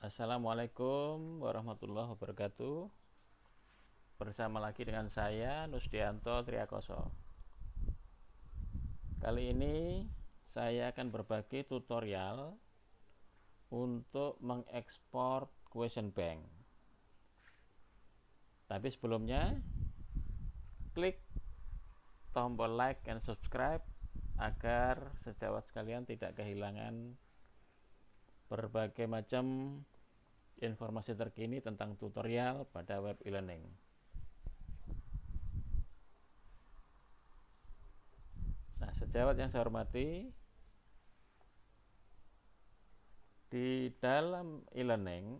Assalamualaikum warahmatullahi wabarakatuh Bersama lagi dengan saya Nusdianto Triakoso Kali ini saya akan berbagi tutorial Untuk mengekspor question bank Tapi sebelumnya Klik tombol like and subscribe Agar sejawat sekalian tidak kehilangan berbagai macam informasi terkini tentang tutorial pada web e-learning. Nah, sejawat yang saya hormati, di dalam e-learning,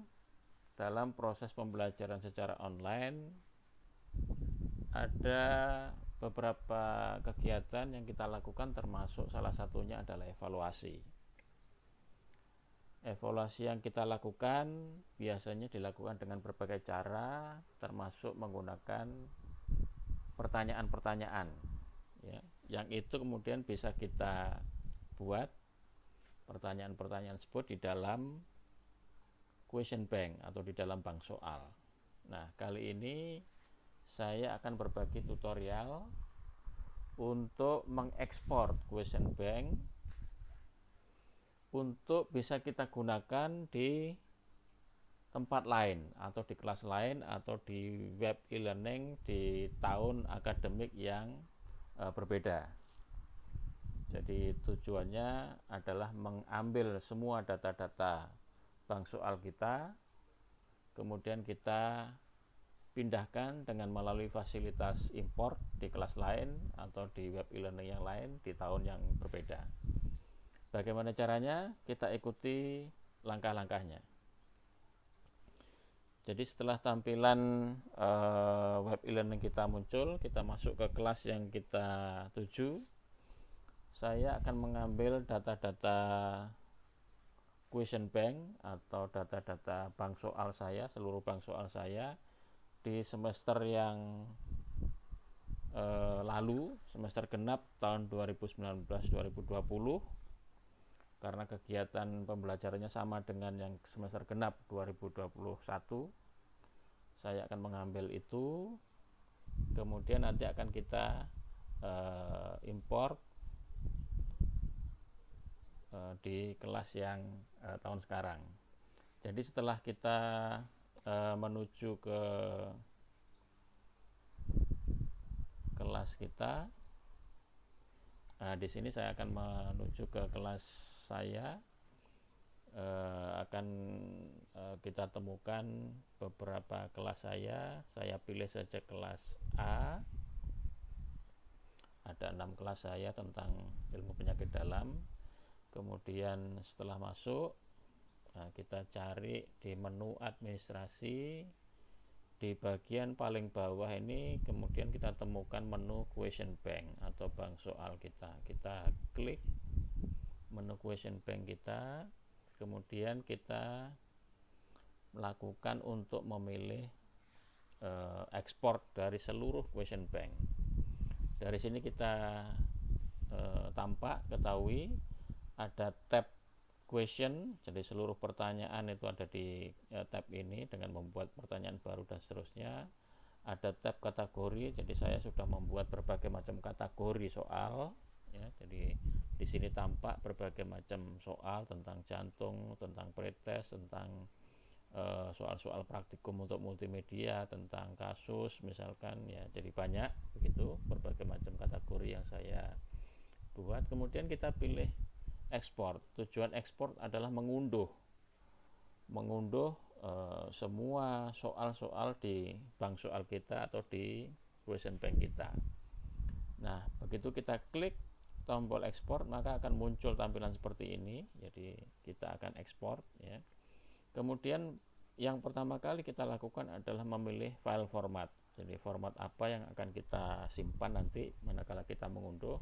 dalam proses pembelajaran secara online, ada beberapa kegiatan yang kita lakukan termasuk salah satunya adalah evaluasi. Evaluasi yang kita lakukan biasanya dilakukan dengan berbagai cara, termasuk menggunakan pertanyaan-pertanyaan, ya, yang itu kemudian bisa kita buat pertanyaan-pertanyaan tersebut di dalam question bank atau di dalam bank soal. Nah, kali ini saya akan berbagi tutorial untuk mengekspor question bank untuk bisa kita gunakan di tempat lain atau di kelas lain atau di web e-learning di tahun akademik yang e, berbeda. Jadi tujuannya adalah mengambil semua data-data bank soal kita, kemudian kita pindahkan dengan melalui fasilitas import di kelas lain atau di web e-learning yang lain di tahun yang berbeda. Bagaimana caranya? Kita ikuti langkah-langkahnya. Jadi setelah tampilan uh, web e-learning kita muncul, kita masuk ke kelas yang kita tuju. Saya akan mengambil data-data question bank atau data-data bank soal saya, seluruh bank soal saya di semester yang e, lalu, semester genap tahun 2019-2020 karena kegiatan pembelajarannya sama dengan yang semester genap 2021 saya akan mengambil itu kemudian nanti akan kita uh, import uh, di kelas yang uh, tahun sekarang jadi setelah kita uh, menuju ke kelas kita uh, di sini saya akan menuju ke kelas saya eh, akan eh, kita temukan beberapa kelas saya saya pilih saja kelas A ada enam kelas saya tentang ilmu penyakit dalam kemudian setelah masuk nah, kita cari di menu administrasi di bagian paling bawah ini kemudian kita temukan menu question bank atau bank soal kita kita klik menu question bank kita kemudian kita lakukan untuk memilih uh, ekspor dari seluruh question bank dari sini kita uh, tampak ketahui ada tab question jadi seluruh pertanyaan itu ada di uh, tab ini dengan membuat pertanyaan baru dan seterusnya ada tab kategori jadi saya sudah membuat berbagai macam kategori soal ya jadi di sini tampak berbagai macam soal tentang jantung tentang pretest tentang eh, soal-soal uh, praktikum untuk multimedia tentang kasus misalkan ya jadi banyak begitu berbagai macam kategori yang saya buat kemudian kita pilih ekspor tujuan ekspor adalah mengunduh mengunduh uh, semua soal-soal di bank soal kita atau di question bank kita nah begitu kita klik tombol ekspor maka akan muncul tampilan seperti ini jadi kita akan ekspor ya kemudian yang pertama kali kita lakukan adalah memilih file format jadi format apa yang akan kita simpan nanti manakala kita mengunduh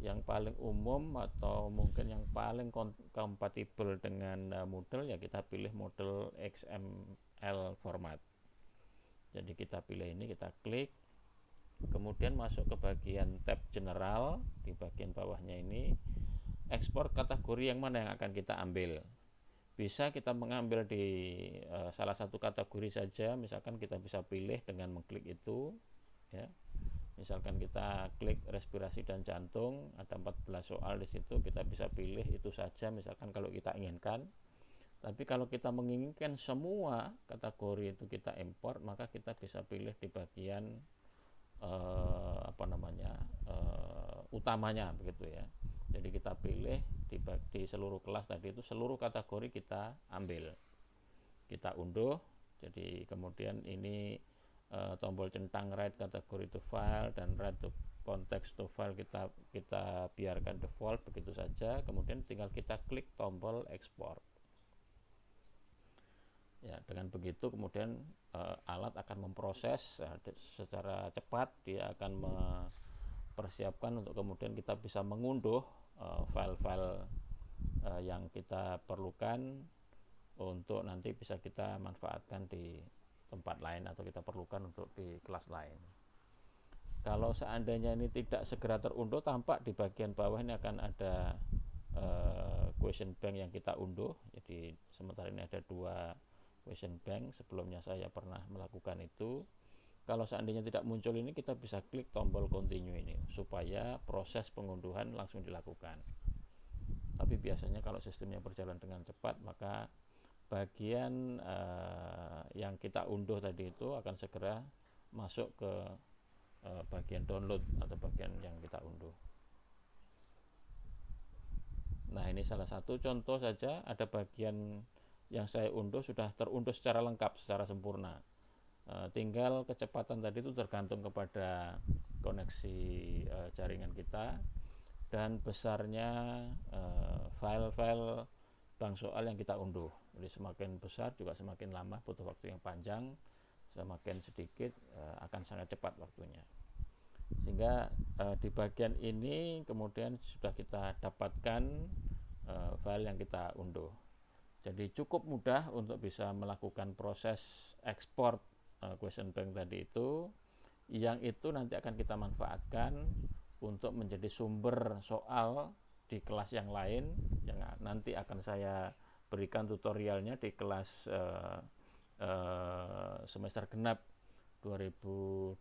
yang paling umum atau mungkin yang paling kompatibel dengan e, model ya kita pilih model XML format jadi kita pilih ini kita klik kemudian masuk ke bagian tab general di bagian bawahnya ini ekspor kategori yang mana yang akan kita ambil bisa kita mengambil di e, salah satu kategori saja misalkan kita bisa pilih dengan mengklik itu ya misalkan kita klik respirasi dan jantung ada 14 soal di situ kita bisa pilih itu saja misalkan kalau kita inginkan tapi kalau kita menginginkan semua kategori itu kita import maka kita bisa pilih di bagian eh, apa namanya eh, utamanya begitu ya jadi kita pilih di, di seluruh kelas tadi itu seluruh kategori kita ambil kita unduh jadi kemudian ini eh, tombol centang right kategori to file dan right to konteks to file kita kita biarkan default begitu saja kemudian tinggal kita klik tombol export ya dengan begitu kemudian uh, alat akan memproses uh, secara cepat dia akan mempersiapkan untuk kemudian kita bisa mengunduh eh, file-file uh, uh, yang kita perlukan untuk nanti bisa kita manfaatkan di tempat lain atau kita perlukan untuk di kelas lain kalau seandainya ini tidak segera terunduh tampak di bagian bawah ini akan ada uh, question bank yang kita unduh jadi sementara ini ada dua question bank sebelumnya saya pernah melakukan itu kalau seandainya tidak muncul ini kita bisa klik tombol continue ini supaya proses pengunduhan langsung dilakukan tapi biasanya kalau sistemnya berjalan dengan cepat maka bagian uh, yang kita unduh tadi itu akan segera masuk ke uh, bagian download atau bagian yang kita unduh. Nah, ini salah satu contoh saja ada bagian yang saya unduh sudah terunduh secara lengkap, secara sempurna. E, tinggal kecepatan tadi itu tergantung kepada koneksi e, jaringan kita dan besarnya e, file-file bank soal yang kita unduh. Jadi semakin besar juga semakin lama butuh waktu yang panjang, semakin sedikit e, akan sangat cepat waktunya. Sehingga e, di bagian ini kemudian sudah kita dapatkan file yang kita unduh. Jadi cukup mudah untuk bisa melakukan proses ekspor uh, question bank tadi itu yang itu nanti akan kita manfaatkan untuk menjadi sumber soal di kelas yang lain yang nanti akan saya berikan tutorialnya di kelas uh, uh, semester genap 2021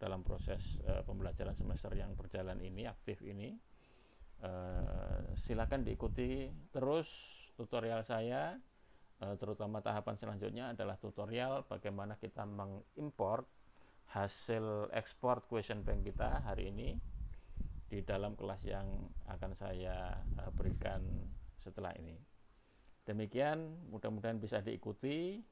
dalam proses uh, pembelajaran semester yang berjalan ini aktif ini uh, silakan diikuti terus tutorial saya eh, terutama tahapan selanjutnya adalah tutorial bagaimana kita mengimport hasil ekspor question bank kita hari ini di dalam kelas yang akan saya eh, berikan setelah ini demikian mudah-mudahan bisa diikuti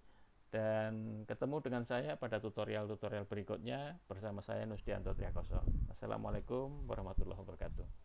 dan ketemu dengan saya pada tutorial-tutorial berikutnya bersama saya Nusdianto Triakoso. Assalamualaikum warahmatullahi wabarakatuh.